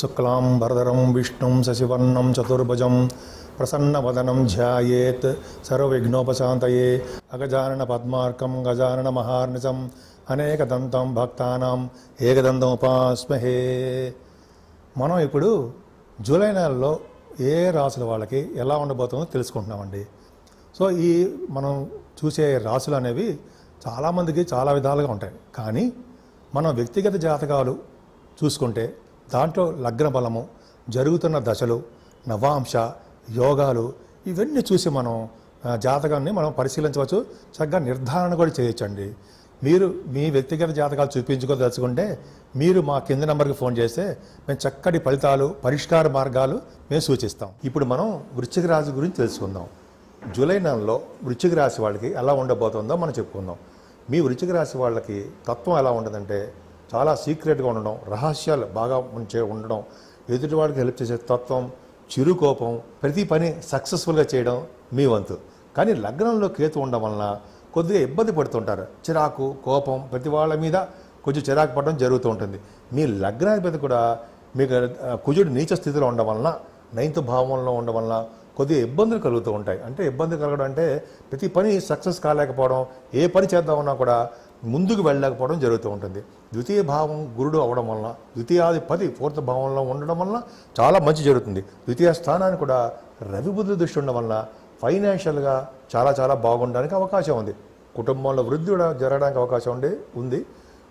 శుక్లాం విష్ణుం శశివర్ణం చతుర్భుజం ప్రసన్నవదనం शशिवर्णं సర్వవిఘ్నోపశాంతయే प्रसन्नवदनं పద్మార్కం सर्वविघ्नोपशान्तये మహార్నిజం అనేక దంతం భక్తానం ఏకదంతం ఉపాస్మహే మనం ఇప్పుడు జూలై నెలలో ఏ రాసుల వాళ్ళకి ఎలా ఉండబోతుందో తెలుసుకుంటున్నామండి సో ఈ మనం చూసే రాసులు అనేవి చాలామందికి చాలా విధాలుగా ఉంటాయి కానీ మనం వ్యక్తిగత జాతకాలు చూసుకుంటే దాంట్లో లగ్న బలము జరుగుతున్న దశలు నవాంశ యోగాలు ఇవన్నీ చూసి మనం జాతకాన్ని మనం పరిశీలించవచ్చు చక్కగా నిర్ధారణ కూడా చేయొచ్చండి మీరు మీ వ్యక్తిగత జాతకాలు చూపించుకోదలుచుకుంటే మీరు మా కింద నెంబర్కి ఫోన్ చేస్తే మేము చక్కటి ఫలితాలు పరిష్కార మార్గాలు మేము సూచిస్తాం ఇప్పుడు మనం వృశ్చిక రాశి గురించి తెలుసుకుందాం జూలై నెలలో వృశ్చిక రాశి వాళ్ళకి ఎలా ఉండబోతుందో మనం చెప్పుకుందాం మీ వృశ్చిక రాశి వాళ్ళకి తత్వం ఎలా ఉండదంటే చాలా సీక్రెట్గా ఉండడం రహస్యాలు బాగా ఉంచే ఉండడం ఎదుటివాడికి హెల్ప్ చేసే తత్వం చిరుకోపం ప్రతి పని సక్సెస్ఫుల్గా చేయడం మీ వంతు కానీ లగ్నంలో కేతు ఉండడం వలన కొద్దిగా ఇబ్బంది పడుతుంటారు చిరాకు కోపం ప్రతి వాళ్ళ మీద కొంచెం చిరాకు పడడం జరుగుతూ ఉంటుంది మీ లగ్నాధిపతి కూడా మీకు కుజుడు నీచ స్థితిలో ఉండడం వలన నైన్త్ భావంలో ఉండడం వలన కొద్దిగా ఇబ్బందులు కలుగుతూ ఉంటాయి అంటే ఇబ్బంది కలగడం అంటే ప్రతి పని సక్సెస్ కాలేకపోవడం ఏ పని చేద్దామన్నా కూడా ముందుకు వెళ్ళకపోవడం జరుగుతూ ఉంటుంది ద్వితీయ భావం గురుడు అవడం వలన ద్వితీయాధిపతి ఫోర్త్ భావంలో ఉండడం వలన చాలా మంచి జరుగుతుంది ద్వితీయ స్థానాన్ని కూడా రవిబుద్ధి దృష్టి ఉండడం వలన ఫైనాన్షియల్గా చాలా చాలా బాగుండడానికి అవకాశం ఉంది కుటుంబంలో వృద్ధి కూడా జరగడానికి అవకాశం ఉండే ఉంది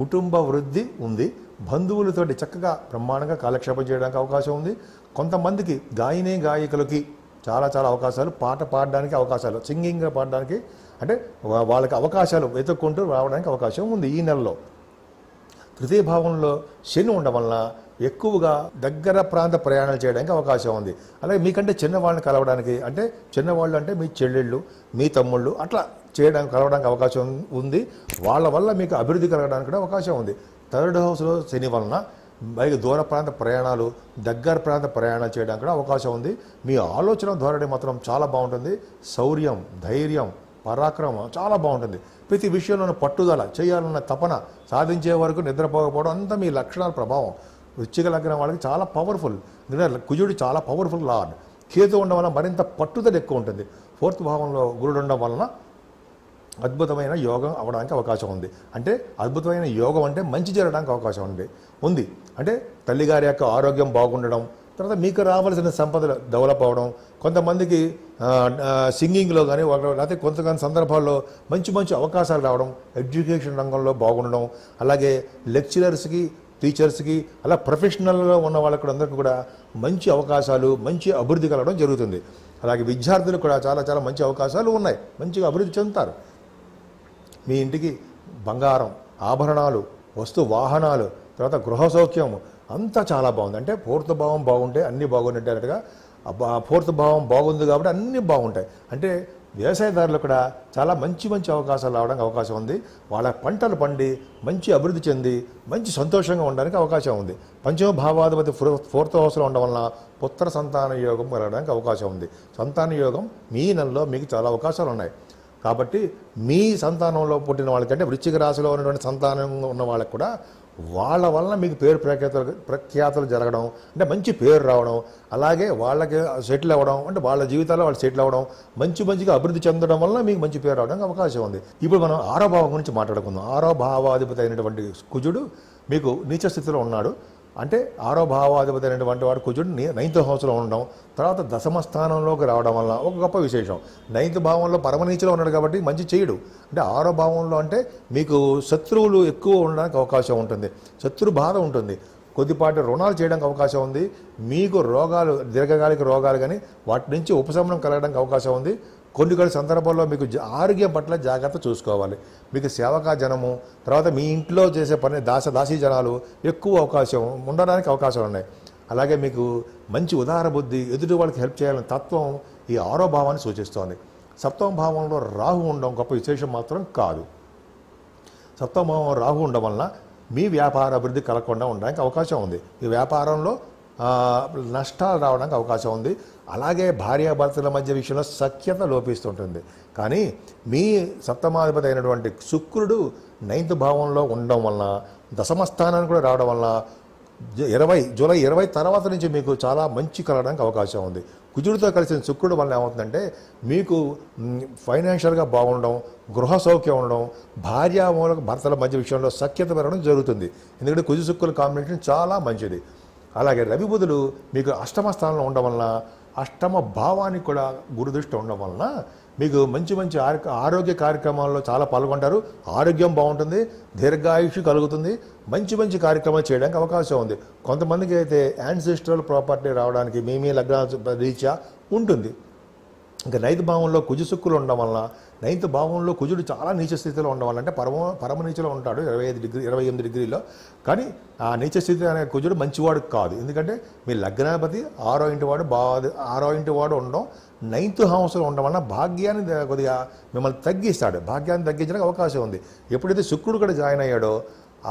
కుటుంబ వృద్ధి ఉంది బంధువులతోటి చక్కగా బ్రహ్మాండంగా కాలక్షేపం చేయడానికి అవకాశం ఉంది కొంతమందికి గాయనే గాయకులకి చాలా చాలా అవకాశాలు పాట పాడడానికి అవకాశాలు సింగింగ్గా పాడడానికి అంటే వాళ్ళకి అవకాశాలు వెతుక్కుంటూ రావడానికి అవకాశం ఉంది ఈ నెలలో తృతీయ భావంలో శని ఉండడం వలన ఎక్కువగా దగ్గర ప్రాంత ప్రయాణాలు చేయడానికి అవకాశం ఉంది అలాగే మీకంటే చిన్నవాళ్ళని కలవడానికి అంటే చిన్నవాళ్ళు అంటే మీ చెల్లెళ్ళు మీ తమ్ముళ్ళు అట్లా చేయడానికి కలవడానికి అవకాశం ఉంది వాళ్ళ వల్ల మీకు అభివృద్ధి కలగడానికి కూడా అవకాశం ఉంది థర్డ్ హౌస్లో శని వలన పైగా దూర ప్రాంత ప్రయాణాలు దగ్గర ప్రాంత ప్రయాణాలు చేయడానికి కూడా అవకాశం ఉంది మీ ఆలోచన ధోరణి మాత్రం చాలా బాగుంటుంది శౌర్యం ధైర్యం పరాక్రమం చాలా బాగుంటుంది ప్రతి విషయంలోనూ పట్టుదల చేయాలన్న తపన సాధించే వరకు నిద్రపోకపోవడం అంతా మీ లక్షణాల ప్రభావం వృచ్చిక లగ్నం వాళ్ళకి చాలా పవర్ఫుల్ ఎందుకంటే కుజుడు చాలా పవర్ఫుల్ లార్డ్ కేతు ఉండడం వల్ల మరింత పట్టుదల ఎక్కువ ఉంటుంది ఫోర్త్ భావంలో గురుడు ఉండడం వలన అద్భుతమైన యోగం అవడానికి అవకాశం ఉంది అంటే అద్భుతమైన యోగం అంటే మంచి జరగడానికి అవకాశం ఉంది ఉంది అంటే తల్లిగారి యొక్క ఆరోగ్యం బాగుండడం తర్వాత మీకు రావాల్సిన సంపదలు డెవలప్ అవడం కొంతమందికి సింగింగ్లో కానీ లేకపోతే కొంతకాని సందర్భాల్లో మంచి మంచి అవకాశాలు రావడం ఎడ్యుకేషన్ రంగంలో బాగుండడం అలాగే లెక్చరర్స్కి టీచర్స్కి అలా ప్రొఫెషనల్లో ఉన్న వాళ్ళకి అందరికీ కూడా మంచి అవకాశాలు మంచి అభివృద్ధి కలగడం జరుగుతుంది అలాగే విద్యార్థులు కూడా చాలా చాలా మంచి అవకాశాలు ఉన్నాయి మంచిగా అభివృద్ధి చెందుతారు మీ ఇంటికి బంగారం ఆభరణాలు వస్తు వాహనాలు తర్వాత గృహ సౌఖ్యం అంతా చాలా బాగుంది అంటే పూర్త భావం బాగుంటే అన్నీ బాగున్నట్టు అన్నట్టుగా పూర్త భావం బాగుంది కాబట్టి అన్నీ బాగుంటాయి అంటే వ్యవసాయదారులు కూడా చాలా మంచి మంచి అవకాశాలు రావడానికి అవకాశం ఉంది వాళ్ళ పంటలు పండి మంచి అభివృద్ధి చెంది మంచి సంతోషంగా ఉండడానికి అవకాశం ఉంది పంచమ భావాధిపతి ఫోర్త్ హౌస్లో ఉండడం వలన పుత్ర సంతాన యోగం కలగడానికి అవకాశం ఉంది సంతాన యోగం మీ నెలలో మీకు చాలా అవకాశాలు ఉన్నాయి కాబట్టి మీ సంతానంలో పుట్టిన వాళ్ళకంటే వృశ్చిక రాశిలో ఉన్నటువంటి సంతానం ఉన్న వాళ్ళకి కూడా వాళ్ళ వల్ల మీకు పేరు ప్రఖ్యాతలు ప్రఖ్యాతలు జరగడం అంటే మంచి పేరు రావడం అలాగే వాళ్ళకి సెటిల్ అవ్వడం అంటే వాళ్ళ జీవితాల్లో వాళ్ళు సెటిల్ అవ్వడం మంచి మంచిగా అభివృద్ధి చెందడం వల్ల మీకు మంచి పేరు రావడానికి అవకాశం ఉంది ఇప్పుడు మనం ఆరో భావం గురించి మాట్లాడుకుందాం ఆరో భావాధిపతి అయినటువంటి కుజుడు మీకు నీచ స్థితిలో ఉన్నాడు అంటే ఆరో భావాధిపతి అనేటువంటి వాడు కుజుడు నైన్త్ హౌస్లో ఉండడం తర్వాత దశమ స్థానంలోకి రావడం వల్ల ఒక గొప్ప విశేషం నైన్త్ భావంలో పరమనీచిలో ఉన్నాడు కాబట్టి మంచి చేయడు అంటే ఆరో భావంలో అంటే మీకు శత్రువులు ఎక్కువ ఉండడానికి అవకాశం ఉంటుంది శత్రు బాధ ఉంటుంది కొద్దిపాటి రుణాలు చేయడానికి అవకాశం ఉంది మీకు రోగాలు దీర్ఘకాలిక రోగాలు కానీ వాటి నుంచి ఉపశమనం కలగడానికి అవకాశం ఉంది కొన్ని కొన్ని సందర్భాల్లో మీకు ఆరోగ్యం పట్ల జాగ్రత్త చూసుకోవాలి మీకు సేవకా జనము తర్వాత మీ ఇంట్లో చేసే పని దాస దాసీ జనాలు ఎక్కువ అవకాశం ఉండడానికి అవకాశాలు ఉన్నాయి అలాగే మీకు మంచి ఉదార బుద్ధి ఎదుటి వాళ్ళకి హెల్ప్ చేయాలని తత్వం ఈ ఆరో భావాన్ని సూచిస్తోంది సప్తమ భావంలో రాహు ఉండడం గొప్ప విశేషం మాత్రం కాదు సప్తమ భావం రాహు ఉండడం వలన మీ వ్యాపార అభివృద్ధి కలగకుండా ఉండడానికి అవకాశం ఉంది ఈ వ్యాపారంలో నష్టాలు రావడానికి అవకాశం ఉంది అలాగే భార్యాభర్తల మధ్య విషయంలో సఖ్యత లోపిస్తుంటుంది కానీ మీ సప్తమాధిపతి అయినటువంటి శుక్రుడు నైన్త్ భావంలో ఉండడం వలన దశమ స్థానానికి కూడా రావడం వల్ల ఇరవై జూలై ఇరవై తర్వాత నుంచి మీకు చాలా మంచి కలగడానికి అవకాశం ఉంది కుజుడితో కలిసిన శుక్రుడు వల్ల ఏమవుతుందంటే మీకు ఫైనాన్షియల్గా బాగుండడం గృహ సౌఖ్యం ఉండడం మూలక భర్తల మధ్య విషయంలో సఖ్యత పెరగడం జరుగుతుంది ఎందుకంటే కుజు శుక్రుల కాంబినేషన్ చాలా మంచిది అలాగే రవి బుధులు మీకు అష్టమ స్థానంలో ఉండడం వలన అష్టమ భావానికి కూడా గురుదృష్టి ఉండడం వలన మీకు మంచి మంచి ఆరోగ్య కార్యక్రమాల్లో చాలా పాల్గొంటారు ఆరోగ్యం బాగుంటుంది దీర్ఘాయుష్ కలుగుతుంది మంచి మంచి కార్యక్రమాలు చేయడానికి అవకాశం ఉంది కొంతమందికి అయితే యాన్సిస్ట్రల్ ప్రాపర్టీ రావడానికి మేమే లగ్న రీత్యా ఉంటుంది ఇంకా నైత్ భావంలో కుజుసుక్కులు ఉండడం వల్ల నైన్త్ భావంలో కుజుడు చాలా నీచ స్థితిలో ఉండడం వల్ల అంటే పరమ పరమ నీచలో ఉంటాడు ఇరవై ఐదు డిగ్రీ ఇరవై ఎనిమిది డిగ్రీలో కానీ ఆ నీచ స్థితి అనే కుజుడు మంచివాడు కాదు ఎందుకంటే మీ లగ్నాధిపతి ఆరో ఇంటి వాడు బాధ ఆరో ఇంటి వాడు ఉండడం నైన్త్ హౌస్లో ఉండడం వలన భాగ్యాన్ని కొద్దిగా మిమ్మల్ని తగ్గిస్తాడు భాగ్యాన్ని తగ్గించడానికి అవకాశం ఉంది ఎప్పుడైతే శుక్రుడు కూడా జాయిన్ అయ్యాడో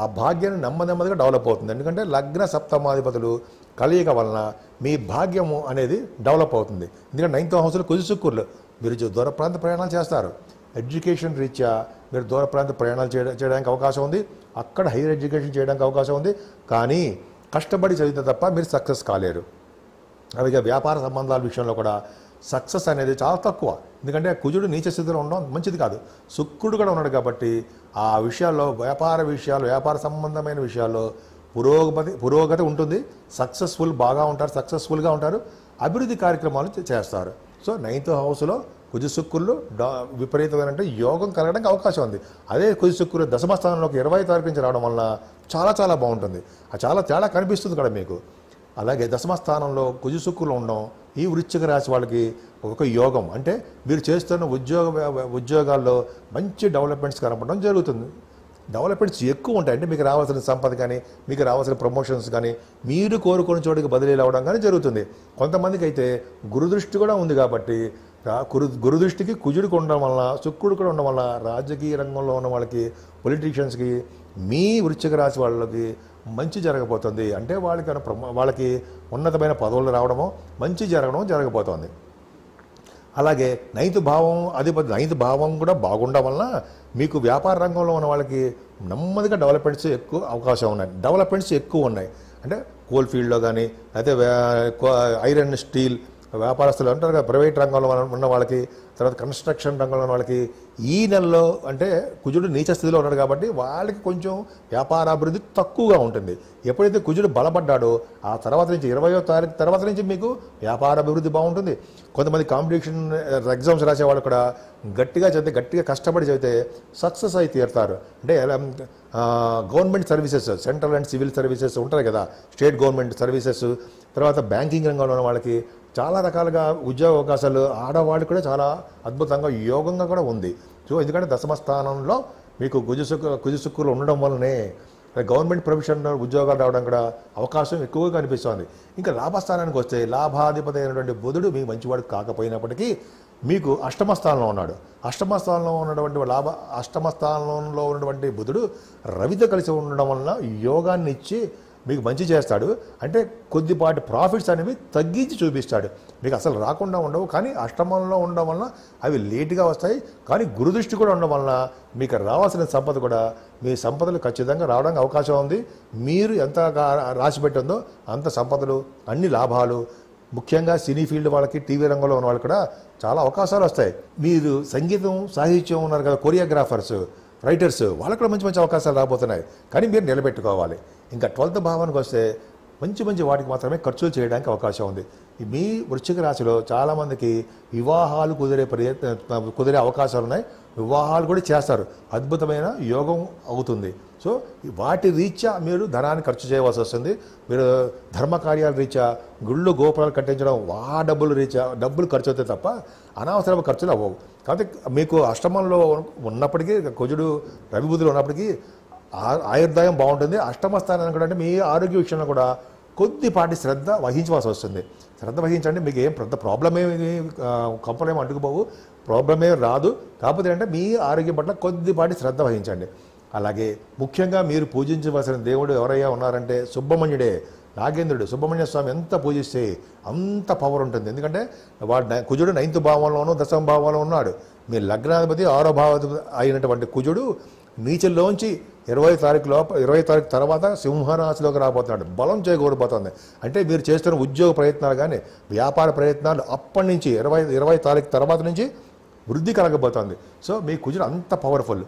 ఆ భాగ్యం నెమ్మదిగా డెవలప్ అవుతుంది ఎందుకంటే లగ్న సప్తమాధిపతులు కలియక వలన మీ భాగ్యము అనేది డెవలప్ అవుతుంది ఎందుకంటే నైన్త్ హౌస్లో కుజుసుక్కుర్లు మీరు దూర ప్రాంత ప్రయాణాలు చేస్తారు ఎడ్యుకేషన్ రీత్యా మీరు దూర ప్రాంత ప్రయాణాలు చేయడానికి అవకాశం ఉంది అక్కడ హైయర్ ఎడ్యుకేషన్ చేయడానికి అవకాశం ఉంది కానీ కష్టపడి చదివితే తప్ప మీరు సక్సెస్ కాలేరు అలాగే వ్యాపార సంబంధాల విషయంలో కూడా సక్సెస్ అనేది చాలా తక్కువ ఎందుకంటే కుజుడు నీచ స్థితిలో ఉండడం మంచిది కాదు శుక్రుడు కూడా ఉన్నాడు కాబట్టి ఆ విషయాల్లో వ్యాపార విషయాలు వ్యాపార సంబంధమైన విషయాల్లో పురోగతి పురోగతి ఉంటుంది సక్సెస్ఫుల్ బాగా ఉంటారు సక్సెస్ఫుల్గా ఉంటారు అభివృద్ధి కార్యక్రమాలు చేస్తారు సో నైన్త్ హౌస్లో కుజు డా విపరీతమైన అంటే యోగం కలగడానికి అవకాశం ఉంది అదే కుజు దశమ దశమస్థానంలోకి ఇరవై తారీఖు నుంచి రావడం వలన చాలా చాలా బాగుంటుంది ఆ చాలా తేడా కనిపిస్తుంది కూడా మీకు అలాగే దశమ స్థానంలో కుజుసుక్కులు ఉండడం ఈ వృశ్చిక రాశి వాళ్ళకి ఒక యోగం అంటే మీరు చేస్తున్న ఉద్యోగ ఉద్యోగాల్లో మంచి డెవలప్మెంట్స్ కనపడడం జరుగుతుంది డెవలప్మెంట్స్ ఎక్కువ ఉంటాయి అంటే మీకు రావాల్సిన సంపద కానీ మీకు రావాల్సిన ప్రమోషన్స్ కానీ మీరు కోరుకున్న చోటుకి బదిలీలు అవ్వడం కానీ జరుగుతుంది కొంతమందికి అయితే గురుదృష్టి కూడా ఉంది కాబట్టి గురు గురుదృష్టికి కుజుడికి ఉండడం వల్ల శుక్రుడు కూడా ఉండడం వల్ల రాజకీయ రంగంలో ఉన్న వాళ్ళకి పొలిటీషియన్స్కి మీ వృచ్చిక రాశి వాళ్ళకి మంచి జరగబోతుంది అంటే వాళ్ళకి వాళ్ళకి ఉన్నతమైన పదవులు రావడము మంచి జరగడం జరగబోతోంది అలాగే నైతు భావం అధిపతి నైతు భావం కూడా బాగుండడం వలన మీకు వ్యాపార రంగంలో ఉన్న వాళ్ళకి నెమ్మదిగా డెవలప్మెంట్స్ ఎక్కువ అవకాశం ఉన్నాయి డెవలప్మెంట్స్ ఎక్కువ ఉన్నాయి అంటే కోల్ ఫీల్డ్లో కానీ అయితే ఐరన్ స్టీల్ వ్యాపారస్తులు అంటారు కదా ప్రైవేట్ రంగంలో ఉన్న వాళ్ళకి తర్వాత కన్స్ట్రక్షన్ రంగంలో ఉన్న వాళ్ళకి ఈ నెలలో అంటే కుజుడు నీచ స్థితిలో ఉన్నాడు కాబట్టి వాళ్ళకి కొంచెం వ్యాపారాభివృద్ధి తక్కువగా ఉంటుంది ఎప్పుడైతే కుజుడు బలపడ్డాడో ఆ తర్వాత నుంచి ఇరవయో తారీఖు తర్వాత నుంచి మీకు వ్యాపారాభివృద్ధి బాగుంటుంది కొంతమంది కాంపిటీషన్ ఎగ్జామ్స్ రాసే వాళ్ళు కూడా గట్టిగా చదివితే గట్టిగా కష్టపడి చదివితే సక్సెస్ అయి తీరుతారు అంటే government services central and civil services ఉంటాయి కదా స్టేట్ గవర్నమెంట్ సర్వీసెస్ తర్వాత బ్యాంకింగ్ రంగంలో ఉన్న వాళ్ళకి చాలా రకాలుగా ఉద్యోగ అవకాశాలు ఆడవాళ్ళు కూడా చాలా అద్భుతంగా యోగంగా కూడా ఉంది సో ఎందుకంటే దశమ స్థానంలో మీకు కుజుసుకు కుజుసుక్కులు ఉండడం వల్లనే గవర్నమెంట్ ప్రొఫెషన్ ఉద్యోగాలు రావడం కూడా అవకాశం ఎక్కువగా కనిపిస్తుంది ఇంకా లాభస్థానానికి వస్తే లాభాధిపతి అయినటువంటి బుధుడు మీకు మంచివాడు కాకపోయినప్పటికీ మీకు అష్టమ స్థానంలో ఉన్నాడు అష్టమ స్థానంలో ఉన్నటువంటి లాభ అష్టమ స్థానంలో ఉన్నటువంటి బుధుడు రవితో కలిసి ఉండడం వలన యోగాన్ని ఇచ్చి మీకు మంచి చేస్తాడు అంటే కొద్దిపాటి ప్రాఫిట్స్ అనేవి తగ్గించి చూపిస్తాడు మీకు అసలు రాకుండా ఉండవు కానీ అష్టమంలో ఉండడం వలన అవి లేటుగా వస్తాయి కానీ గురుదృష్టి కూడా ఉండడం వలన మీకు రావాల్సిన సంపద కూడా మీ సంపదలు ఖచ్చితంగా రావడానికి అవకాశం ఉంది మీరు ఎంత రాసి పెట్టిందో అంత సంపదలు అన్ని లాభాలు ముఖ్యంగా సినీ ఫీల్డ్ వాళ్ళకి టీవీ రంగంలో ఉన్న వాళ్ళకి కూడా చాలా అవకాశాలు వస్తాయి మీరు సంగీతం సాహిత్యం ఉన్నారు కదా కొరియోగ్రాఫర్స్ రైటర్స్ వాళ్ళకు కూడా మంచి మంచి అవకాశాలు రాబోతున్నాయి కానీ మీరు నిలబెట్టుకోవాలి ఇంకా ట్వెల్త్ భావనకు వస్తే మంచి మంచి వాటికి మాత్రమే ఖర్చులు చేయడానికి అవకాశం ఉంది మీ వృశ్చిక రాశిలో చాలామందికి వివాహాలు కుదిరే ప్రయత్న కుదిరే అవకాశాలు ఉన్నాయి వివాహాలు కూడా చేస్తారు అద్భుతమైన యోగం అవుతుంది సో వాటి రీత్యా మీరు ధనాన్ని ఖర్చు చేయవలసి వస్తుంది మీరు ధర్మ కార్యాల రీత్యా గుళ్ళు గోపురాలు కట్టించడం వా డబ్బులు రీత్యా డబ్బులు ఖర్చు అవుతాయి తప్ప అనవసరమైన ఖర్చులు అవ్వవు కాబట్టి మీకు అష్టమంలో ఉన్నప్పటికీ కుజుడు రవిబుద్ధులు ఉన్నప్పటికీ ఆయుర్దాయం బాగుంటుంది అష్టమ స్థానం కూడా అంటే మీ ఆరోగ్య విషయంలో కూడా కొద్దిపాటి శ్రద్ధ వహించవలసి వస్తుంది శ్రద్ధ వహించండి మీకు ఏం పెద్ద ప్రాబ్లం ఏమి కంపలు ఏమి అంటుకుపోవు ప్రాబ్లం ఏమి రాదు కాకపోతే అంటే మీ ఆరోగ్యం పట్ల కొద్దిపాటి శ్రద్ధ వహించండి అలాగే ముఖ్యంగా మీరు పూజించవలసిన దేవుడు ఎవరయ్యా ఉన్నారంటే సుబ్రహ్మణ్యుడే నాగేంద్రుడు సుబ్రహ్మణ్య స్వామి ఎంత పూజిస్తే అంత పవర్ ఉంటుంది ఎందుకంటే వాడు కుజుడు నైన్త్ భావంలోనూ దశమ భావంలో ఉన్నాడు మీ లగ్నాధిపతి ఆరో భావ అయినటువంటి కుజుడు నీచల్లోంచి ఇరవై తారీఖు లోప ఇరవై తారీఖు తర్వాత సింహరాశిలోకి రాబోతున్నాడు బలం చేయకూడబోతుంది అంటే మీరు చేస్తున్న ఉద్యోగ ప్రయత్నాలు కానీ వ్యాపార ప్రయత్నాలు అప్పటి నుంచి ఇరవై ఇరవై తారీఖు తర్వాత నుంచి వృద్ధి కలగబోతోంది సో మీ కుజుడు అంత పవర్ఫుల్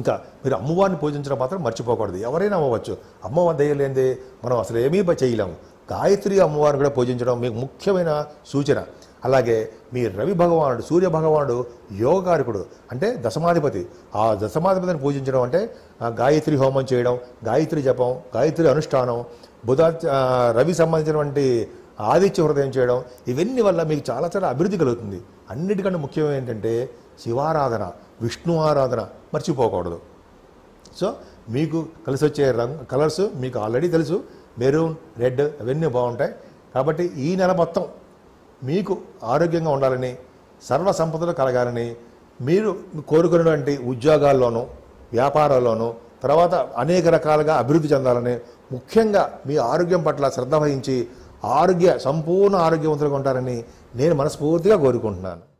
ఇంకా మీరు అమ్మవారిని పూజించడం మాత్రం మర్చిపోకూడదు ఎవరైనా అమ్మవచ్చు అమ్మవారి దయలేందే మనం అసలు ఏమీ చేయలేము గాయత్రి అమ్మవారిని కూడా పూజించడం మీకు ముఖ్యమైన సూచన అలాగే మీ రవి భగవానుడు సూర్య భగవానుడు యోగకారకుడు అంటే దశమాధిపతి ఆ దశమాధిపతిని పూజించడం అంటే గాయత్రి హోమం చేయడం గాయత్రి జపం గాయత్రి అనుష్ఠానం బుధ రవి సంబంధించినటువంటి ఆదిత్య హృదయం చేయడం ఇవన్నీ వల్ల మీకు చాలా చాలా అభివృద్ధి కలుగుతుంది అన్నిటికంటే ముఖ్యం ఏంటంటే శివారాధన విష్ణు ఆరాధన మర్చిపోకూడదు సో మీకు కలిసి వచ్చే రంగు కలర్స్ మీకు ఆల్రెడీ తెలుసు మెరూన్ రెడ్ అవన్నీ బాగుంటాయి కాబట్టి ఈ నెల మొత్తం మీకు ఆరోగ్యంగా ఉండాలని సర్వ సంపదలు కలగాలని మీరు కోరుకున్నటువంటి ఉద్యోగాల్లోనూ వ్యాపారాల్లోనూ తర్వాత అనేక రకాలుగా అభివృద్ధి చెందాలని ముఖ్యంగా మీ ఆరోగ్యం పట్ల శ్రద్ధ వహించి ఆరోగ్య సంపూర్ణ ఆరోగ్యవంతులుగా ఉంటారని నేను మనస్ఫూర్తిగా కోరుకుంటున్నాను